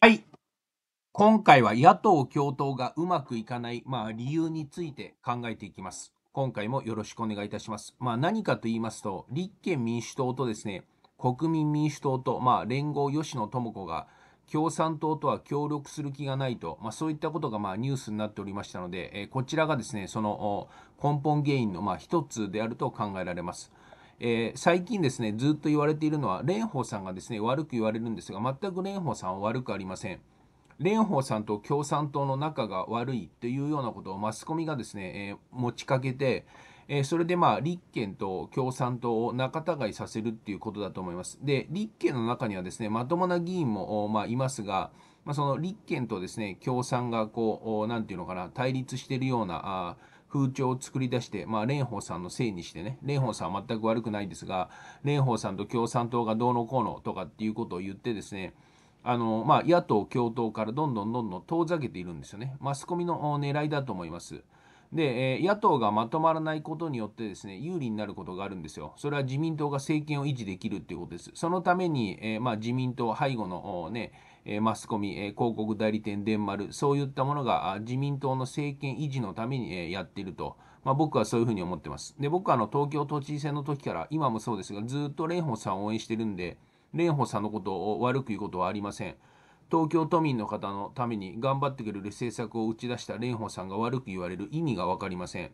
はい。今回は野党共闘がうまくいかない、まあ、理由について考えていきます。今回もよろしくお願いいたします。まあ、何かと言いますと、立憲民主党とですね、国民民主党と、まあ、連合吉野智子が共産党とは協力する気がないと、まあ、そういったことがまあニュースになっておりましたので、えー、こちらがですね、その根本原因のまあ一つであると考えられます。えー、最近ですね、ずっと言われているのは、蓮舫さんがですね、悪く言われるんですが、全く蓮舫さんは悪くありません。蓮舫さんと共産党の仲が悪いというようなことをマスコミがですね、えー、持ちかけて、えー、それでまあ立憲と共産党を仲違いさせるっていうことだと思います。で、立憲の中にはですね、まともな議員もまあいますが、まあ、その立憲とですね、共産がこう、なんていうのかな、対立しているような、あ風潮を作り出して、まあ、蓮舫さんのせいにしてね、蓮舫さんは全く悪くないですが、蓮舫さんと共産党がどうのこうのとかっていうことを言ってですね、あのまあ、野党、共闘からどんどんどんどん遠ざけているんですよね。マスコミの狙いだと思います。で、え野党がまとまらないことによってですね、有利になることがあるんですよ。それは自民党が政権を維持できるっていうことです。そのために、えまあ、自民党背後の、ね、えマスコミ、え広告代理店、電丸、そういったものが自民党の政権維持のために、えやっていると。まあ、僕はそういうふうに思ってます。で、僕はあの東京都知事選の時から、今もそうですが、ずっと蓮舫さんを応援してるんで、蓮舫さんのことを悪く言うことはありません。東京都民の方のために頑張ってくれる政策を打ち出した蓮舫さんが悪く言われる意味が分かりません。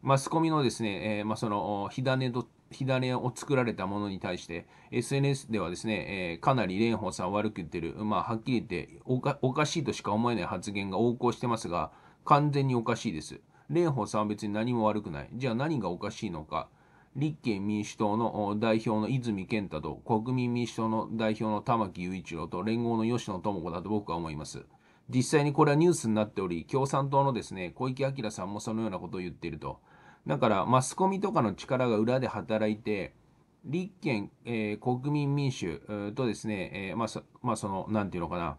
マスコミのですね、えー、まあ、その火種と火種を作られたものに対して、SNS ではですね、えー、かなり蓮舫さん悪く言ってる、まあ、はっきり言っておかしいとしか思えない発言が横行してますが、完全におかしいです。蓮舫さんは別に何も悪くない。じゃあ何がおかしいのか。立憲民主党の代表の泉健太と国民民主党の代表の玉木雄一郎と連合の吉野智子だと僕は思います。実際にこれはニュースになっており、共産党のですね、小池晃さんもそのようなことを言っていると。だからマスコミとかの力が裏で働いて、立憲、えー、国民民主とですね、えー、まあそ、まあ、その、なんていうのかな、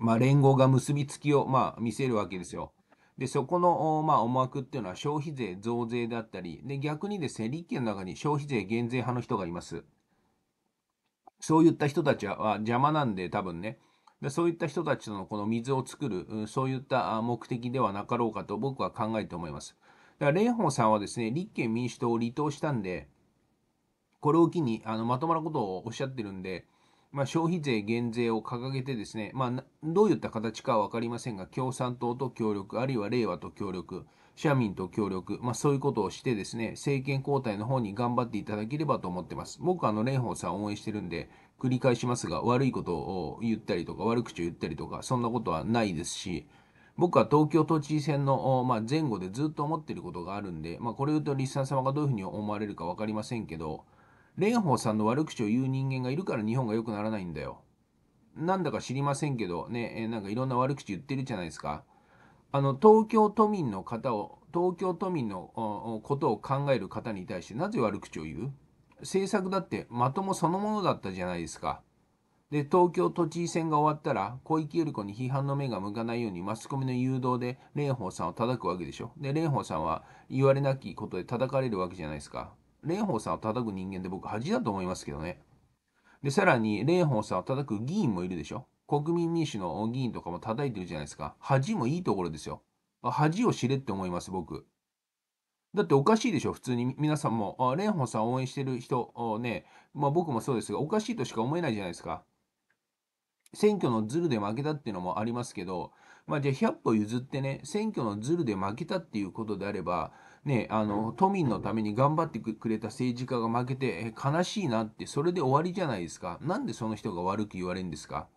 まあ、連合が結びつきを、まあ、見せるわけですよ。で、そこの、まあ、思惑っていうのは消費税増税だったり、で、逆にですね、立憲の中に消費税減税派の人がいます。そういった人たちは邪魔なんで、多分ね。でそういった人たちとのこの水を作る、そういった目的ではなかろうかと僕は考えて思います。だから、蓮舫さんはですね、立憲民主党を離党したんで、これを機にあのまともなことをおっしゃってるんで、まあ、消費税減税を掲げてですね、まあ、どういった形かは分かりませんが、共産党と協力、あるいは令和と協力、社民と協力、まあ、そういうことをしてですね、政権交代の方に頑張っていただければと思ってます。僕はあの、蓮舫さんを応援してるんで、繰り返しますが、悪いことを言ったりとか、悪口を言ったりとか、そんなことはないですし、僕は東京都知事選の、まあ、前後でずっと思っていることがあるんで、まあ、これを言うと立さ様がどういうふうに思われるか分かりませんけど、蓮舫さんの悪口を言う人間がいるから日本が良くならないんだよ。なんだか知りませんけど、ね、えなんかいろんな悪口言ってるじゃないですか。あの、東京都民の方を、東京都民のことを考える方に対してなぜ悪口を言う政策だってまともそのものだったじゃないですか。で、東京都知事選が終わったら、小池百合子に批判の目が向かないようにマスコミの誘導で蓮舫さんを叩くわけでしょ。で、蓮舫さんは言われなきことで叩かれるわけじゃないですか。蓮舫さんを叩く人間って僕恥だと思いますけどね。で、さらに蓮舫さんを叩く議員もいるでしょ。国民民主の議員とかも叩いてるじゃないですか。恥もいいところですよ。恥を知れって思います、僕。だっておかしいでしょ、普通に皆さんも。蓮舫さんを応援してる人、ね、まあ僕もそうですが、おかしいとしか思えないじゃないですか。選挙のズルで負けたっていうのもありますけど、まあ、じゃあ100歩譲ってね、選挙のズルで負けたっていうことであれば、ね、あの都民のために頑張ってくれた政治家が負けて悲しいなってそれで終わりじゃないですかなんでその人が悪く言われるんですか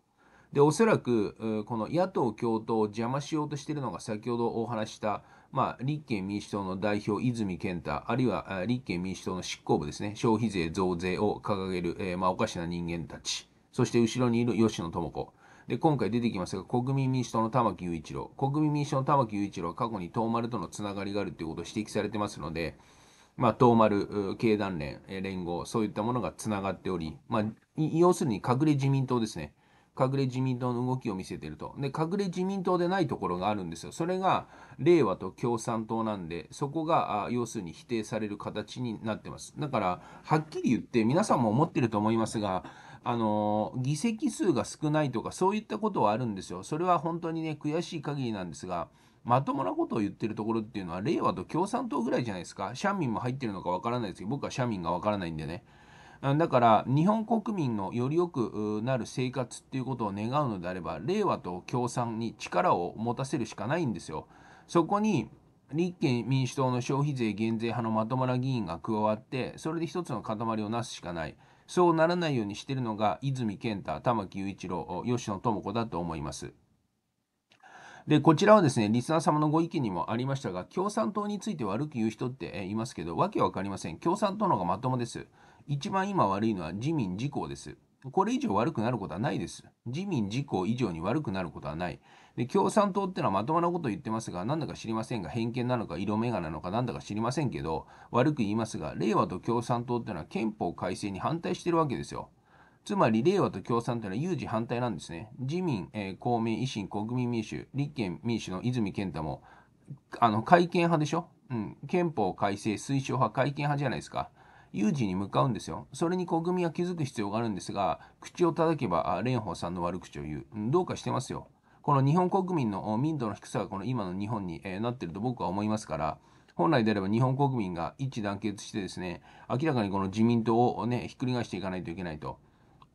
でおそらくこの野党共闘を邪魔しようとしているのが先ほどお話した、まあ、立憲民主党の代表泉健太あるいは立憲民主党の執行部ですね消費税増税を掲げる、えー、まあ、おかしな人間たちそして後ろにいる吉野智子。で、今回出てきますが、国民民主党の玉木雄一郎。国民民主党の玉木雄一郎は過去に東丸とのつながりがあるということを指摘されてますので、まあ、東丸、経団連、連合、そういったものがつながっており、まあ、要するに隠れ自民党ですね。隠れ自民党の動きを見せていると。で、隠れ自民党でないところがあるんですよ。それが、令和と共産党なんで、そこが、要するに否定される形になってます。だから、はっきり言って、皆さんも思ってると思いますが、あの議席数が少ないとかそういったことはあるんですよ。それは本当にね悔しい限りなんですが。まともなことを言ってるところっていうのは、令和と共産党ぐらいじゃないですか。社民も入ってるのかわからないですけど、僕は社民がわからないんでね。だから、日本国民のより良くなる生活っていうことを願うのであれば、令和と共産に力を持たせるしかないんですよ。そこに、立憲民主党の消費税減税派のまともな議員が加わって、それで一つの塊をなすしかない。そうならないようにしているのが泉健太、玉木雄一郎、吉野智子だと思います。で、こちらはですね、リスナー様のご意見にもありましたが、共産党について悪く言う人っていますけど、わけわかりません。共産党の方がまともです。一番今悪いのは自民自公です。これ以上悪くなることはないです。自民、自公以上に悪くなることはない。で共産党ってのはまともなこと言ってますが、なんだか知りませんが、偏見なのか、色眼鏡なのか、なんだか知りませんけど、悪く言いますが、令和と共産党ってのは憲法改正に反対してるわけですよ。つまり、令和と共産ってのは有事反対なんですね。自民、えー、公明、維新、国民民主、立憲民主の泉健太も、あの、改憲派でしょうん、憲法改正推奨派、改憲派じゃないですか。有事に向かうんですよ。それに国民は気づく必要があるんですが、口を叩けば蓮舫さんの悪口を言う。どうかしてますよ。この日本国民の民度の低さがこの今の日本に、えなっていると僕は思いますから、本来であれば日本国民が一致団結してですね、明らかにこの自民党をね、ひっくり返していかないといけないと。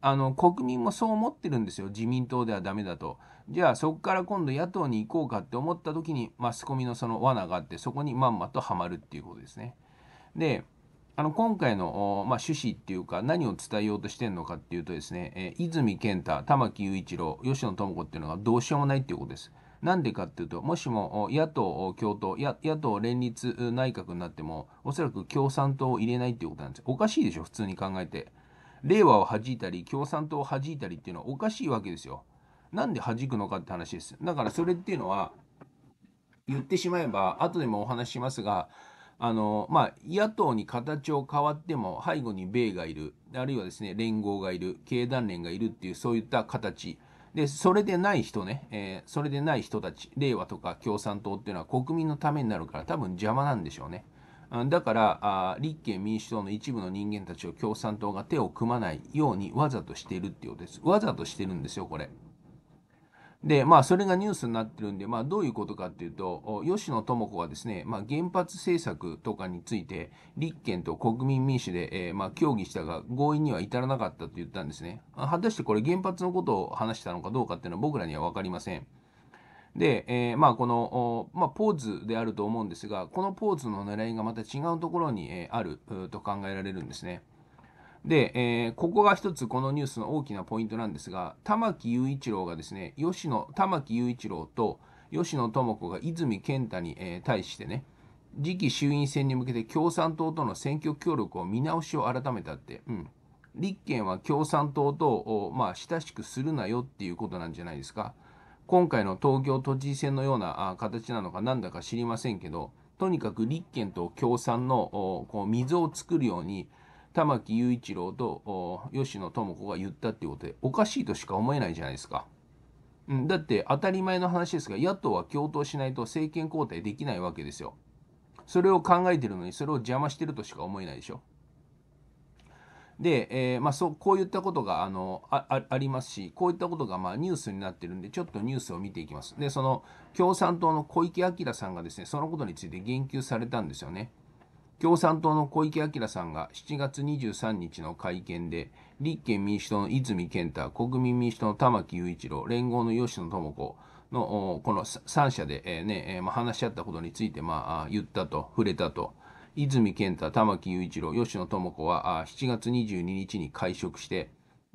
あの国民もそう思ってるんですよ、自民党ではダメだと。じゃあ、そこから今度野党に行こうかって思った時に、マスコミのその罠があって、そこにまんまとはまるっていうことですね。で、あの今回の、まあ、趣旨っていうか何を伝えようとしてるのかっていうとですね、えー、泉健太玉木雄一郎吉野智子っていうのがどうしようもないっていうことです。なんでかっていうともしも野党共闘や野党連立内閣になってもおそらく共産党を入れないっていうことなんですおかしいでしょ普通に考えて令和を弾いたり共産党を弾いたりっていうのはおかしいわけですよなんで弾くのかって話ですだからそれっていうのは言ってしまえば後でもお話ししますがあのまあ、野党に形を変わっても背後に米がいるあるいはですね連合がいる経団連がいるっていうそういった形でそれでない人ね、えー、それでない人たち令和とか共産党っていうのは国民のためになるから多分邪魔なんでしょうね。だからあ立憲民主党の一部の人間たちを共産党が手を組まないようにわざとしているっていうことです。わざとしてるんですよ、これ。で、まあ、それがニュースになってるんで、まあ、どういうことかっていうと、吉野智子はですね、まあ、原発政策とかについて、立憲と国民民主で、えー、まあ、協議したが、合意には至らなかったと言ったんですね。果たしてこれ、原発のことを話したのかどうかっていうのは、僕らには分かりません。で、えー、まあ、この、まあ、ポーズであると思うんですが、このポーズの狙いがまた違うところに、えー、あると考えられるんですね。で、えー、ここが一つこのニュースの大きなポイントなんですが、玉木雄一郎がですね、吉野、玉木雄一郎と吉野智子が泉健太に、え対してね、次期衆院選に向けて共産党との選挙協力を見直しを改めたって、うん、立憲は共産党と、まあ、親しくするなよっていうことなんじゃないですか。今回の東京都知事選のような形なのかなんだか知りませんけど、とにかく立憲と共産のこう溝を作るように、玉木雄一郎と吉野智子が言ったっていうことでおかしいとしか思えないじゃないですか。うん、だって当たり前の話ですが野党は共闘しないと政権交代できないわけですよ。それを考えてるのにそれを邪魔してるとしか思えないでしょ。で、えー、まあ、そうこういったことがあのありますしこういったことがまニュースになってるんでちょっとニュースを見ていきます。でその共産党の小池晃さんがですねそのことについて言及されたんですよね。共産党の小池晃さんが7月23日の会見で、立憲民主党の泉健太、国民民主党の玉木雄一郎、連合の吉野智子のこの3者で、えー、ねえー、まあ、話し合ったことについて、まあ、言ったと、触れたと。泉健太、玉木雄一郎、吉野智子は7月22日に会食して、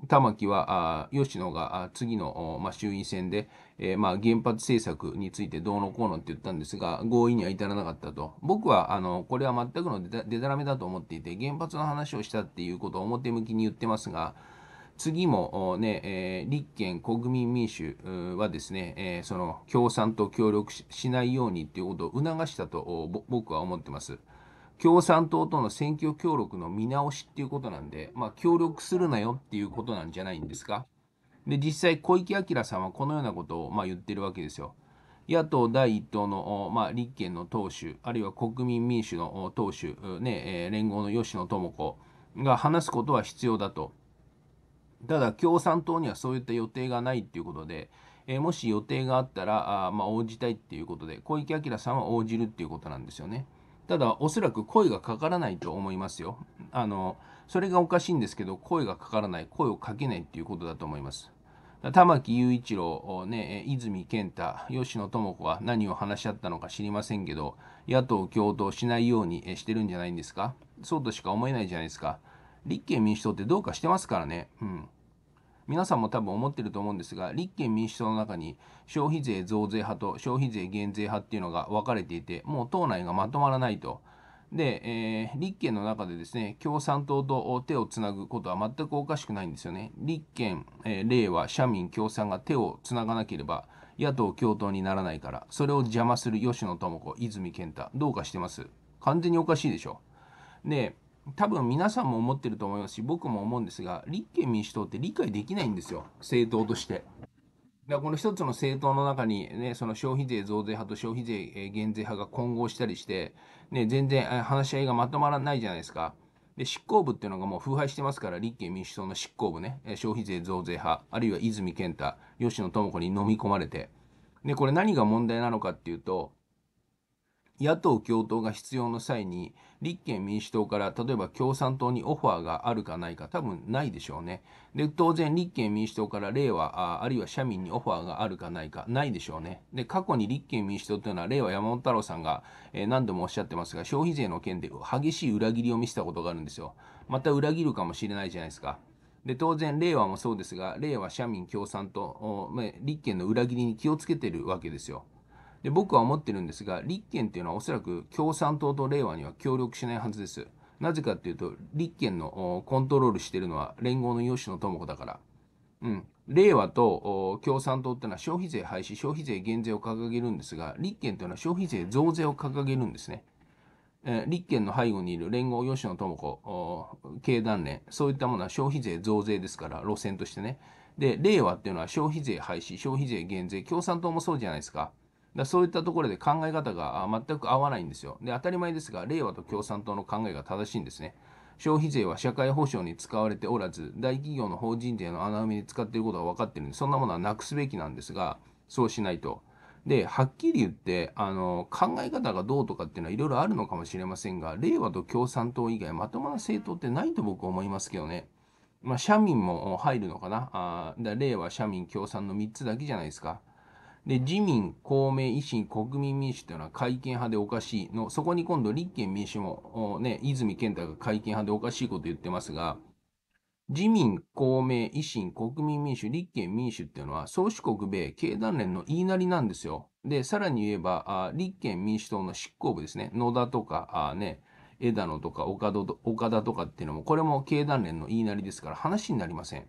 玉木は吉野が次の、まあ、衆院選で、えー、まあ、原発政策についてどうのこうのって言ったんですが合意には至らなかったと僕はあのこれは全くのでタらめだと思っていて原発の話をしたっていうことを表向きに言ってますが次もね、えー、立憲国民民主はですね、えー、その共産と協力しないようにっていうことを促したと僕は思ってます。共産党との選挙協力の見直しっていうことなんで、まあ、協力するなよっていうことなんじゃないんですか。で、実際、小池晃さんはこのようなことを、まあ、言ってるわけですよ。野党第1党の、まあ、立憲の党首、あるいは国民民主の党首、ね、連合の吉野智子が話すことは必要だと。ただ、共産党にはそういった予定がないっていうことで、えもし予定があったら、あまあ、応じたいっていうことで、小池晃さんは応じるっていうことなんですよね。ただおそらく声がかからないと思いますよあのそれがおかしいんですけど声がかからない声をかけないっていうことだと思います玉木雄一郎、ね、泉健太、吉野智子は何を話し合ったのか知りませんけど、野党共闘しないようにしてるんじゃないんですかそうとしか思えないじゃないですか。立憲民主党ってどうかしてますからね。うん。皆さんも多分思ってると思うんですが立憲民主党の中に消費税増税派と消費税減税派っていうのが分かれていてもう党内がまとまらないと。で、えー、立憲の中でですね共産党と手をつなぐことは全くおかしくないんですよね。立憲、えー、令和、社民、共産が手をつながなければ野党共闘にならないからそれを邪魔する吉野智子、泉健太どうかしてます。完全におかしいでしょ。で多分皆さんも思ってると思いますし僕も思うんですが立憲民主党って理解できないんですよ政党として。だこの一つの政党の中に、ね、その消費税増税派と消費税減税派が混合したりして、ね、全然話し合いがまとまらないじゃないですか。で執行部っていうのがもう腐敗してますから立憲民主党の執行部ね消費税増税派あるいは泉健太吉野智子に飲み込まれてでこれ何が問題なのかっていうと野党共闘が必要の際に立憲民主党から例えば共産党にオファーがあるかないか多分ないでしょうねで当然立憲民主党から令和あるいは社民にオファーがあるかないかないでしょうねで過去に立憲民主党というのは令和山本太郎さんが、えー、何度もおっしゃってますが消費税の件で激しい裏切りを見せたことがあるんですよまた裏切るかもしれないじゃないですかで当然、令和もそうですが、令和、社民、共産党、立憲の裏切りに気をつけてるわけですよ。で僕は思ってるんですが立憲っていうのはおそらく共産党と令和には協力しないはずですなぜかっていうと立憲のコントロールしてるのは連合の吉野智子だからうん令和と共産党っていうのは消費税廃止消費税減税を掲げるんですが立憲というのは消費税増税を掲げるんですねえー、立憲の背後にいる連合吉野智子経団連そういったものは消費税増税ですから路線としてねで令和っていうのは消費税廃止消費税減税共産党もそうじゃないですかだそういったところで考え方が全く合わないんですよ。で、当たり前ですが、令和と共産党の考えが正しいんですね。消費税は社会保障に使われておらず、大企業の法人税の穴埋めに使っていることが分かっているんで、そんなものはなくすべきなんですが、そうしないと。で、はっきり言って、あの、考え方がどうとかっていうのはいろいろあるのかもしれませんが、令和と共産党以外まともな政党ってないと僕は思いますけどね。まあ、社民も入るのかな。あだ令和、社民、共産の3つだけじゃないですか。で、自民、公明、維新、国民民主というのは改憲派でおかしいの、そこに今度立憲民主も、ね、泉健太が改憲派でおかしいこと言ってますが、自民、公明、維新、国民民主、立憲民主っていうのは、宗主国米経団連の言いなりなんですよ。で、さらに言えば、立憲民主党の執行部ですね、野田とか、ね、枝野とか岡田とかっていうのも、これも経団連の言いなりですから話になりません。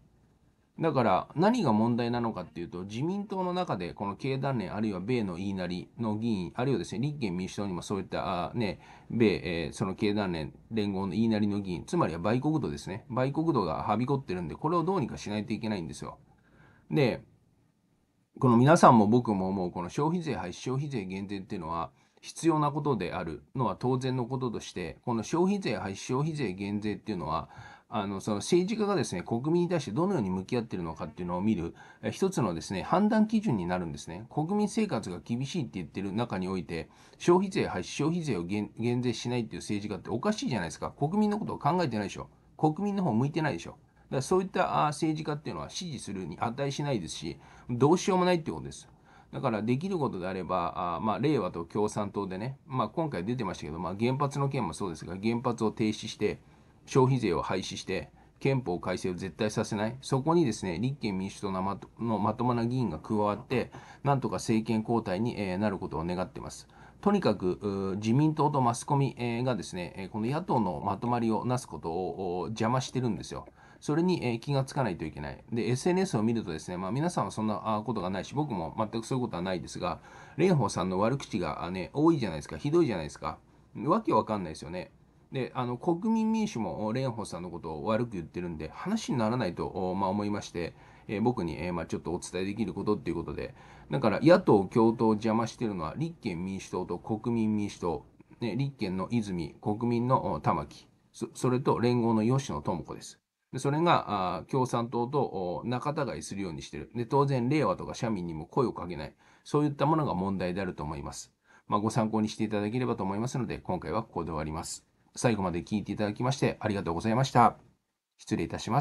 だから何が問題なのかっていうと自民党の中でこの経団連あるいは米の言いなりの議員あるいはですね立憲民主党にもそういったあ、ね、米、えー、その経団連連合の言いなりの議員つまりは売国度ですね売国度がはびこってるんでこれをどうにかしないといけないんですよ。でこの皆さんも僕ももうこの消費税廃止消費税減税っていうのは必要なことであるのは当然のこととしてこの消費税廃止消費税減税っていうのはあのその政治家がですね国民に対してどのように向き合っているのかっていうのを見る一つのですね判断基準になるんですね。国民生活が厳しいって言ってる中において消費税廃止消費税を減税しないっていう政治家っておかしいじゃないですか国民のことを考えてないでしょ国民の方向いてないでしょだからそういった政治家っていうのは支持するに値しないですしどうしようもないってことです。だからできることであれば、あまあ、令和と共産党でね、まあ、今回出てましたけど、まあ、原発の件もそうですが、原発を停止して、消費税を廃止して、憲法改正を絶対させない、そこにですね立憲民主党のまのまともな議員が加わって、なんとか政権交代に、えなることを願ってます。とにかく自民党とマスコミがですね、この野党のまとまりをなすことを邪魔してるんですよ。それに気がつかないといけない。で、SNS を見るとですね、まあ皆さんはそんなことがないし、僕も全くそういうことはないですが、蓮舫さんの悪口がね、多いじゃないですか、ひどいじゃないですか。わけわかんないですよね。であの国民民主も蓮舫さんのことを悪く言ってるんで話にならないと、まあ、思いまして、えー、僕に、えー、まあ、ちょっとお伝えできることっていうことでだから野党共闘を邪魔してるのは立憲民主党と国民民主党、ね、立憲の泉国民の玉木それと連合の吉野智子です。でそれがあ共産党と仲違いするようにしてるで。当然、令和とか社民にも声をかけない。そういったものが問題であると思います。まあ、ご参考にしていただければと思いますので、今回はここで終わります。最後まで聞いていただきましてありがとうございました。失礼いたします。